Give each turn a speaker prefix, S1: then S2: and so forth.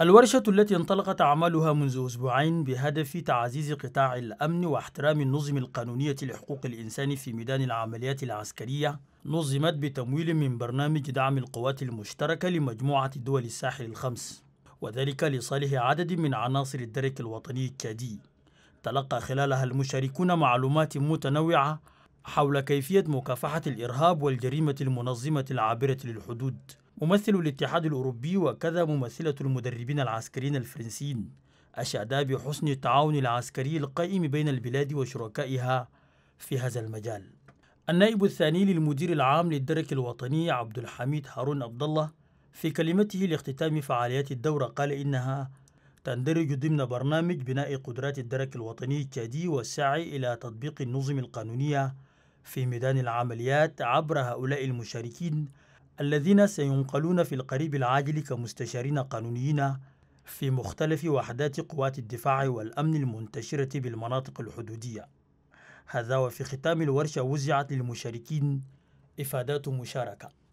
S1: الورشة التي انطلقت أعمالها منذ أسبوعين بهدف تعزيز قطاع الأمن واحترام النظم القانونية لحقوق الإنسان في ميدان العمليات العسكرية نظمت بتمويل من برنامج دعم القوات المشتركة لمجموعة دول الساحل الخمس وذلك لصالح عدد من عناصر الدرك الوطني الكادي تلقى خلالها المشاركون معلومات متنوعة حول كيفية مكافحة الإرهاب والجريمة المنظمة العابرة للحدود ممثل الاتحاد الأوروبي وكذا ممثلة المدربين العسكريين الفرنسيين أشعدا بحسن التعاون العسكري القائم بين البلاد وشركائها في هذا المجال النائب الثاني للمدير العام للدرك الوطني عبد الحميد هارون عبد الله في كلمته لاختتام فعاليات الدورة قال إنها تندرج ضمن برنامج بناء قدرات الدرك الوطني التشادي والسعي إلى تطبيق النظم القانونية في ميدان العمليات عبر هؤلاء المشاركين الذين سينقلون في القريب العاجل كمستشارين قانونيين في مختلف وحدات قوات الدفاع والأمن المنتشرة بالمناطق الحدودية هذا وفي ختام الورشة وزعت للمشاركين إفادات مشاركة